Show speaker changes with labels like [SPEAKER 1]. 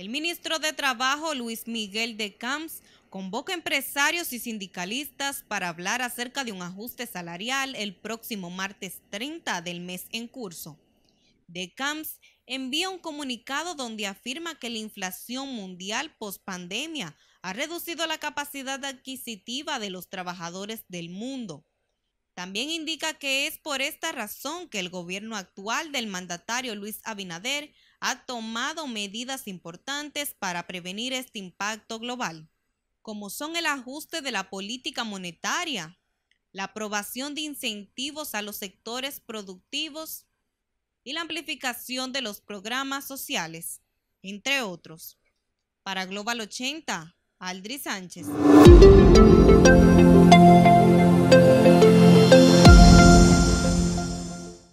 [SPEAKER 1] El ministro de Trabajo, Luis Miguel de Camps, convoca empresarios y sindicalistas para hablar acerca de un ajuste salarial el próximo martes 30 del mes en curso. De Camps envía un comunicado donde afirma que la inflación mundial post pandemia ha reducido la capacidad adquisitiva de los trabajadores del mundo también indica que es por esta razón que el gobierno actual del mandatario Luis Abinader ha tomado medidas importantes para prevenir este impacto global, como son el ajuste de la política monetaria, la aprobación de incentivos a los sectores productivos y la amplificación de los programas sociales, entre otros. Para Global 80, Aldri Sánchez.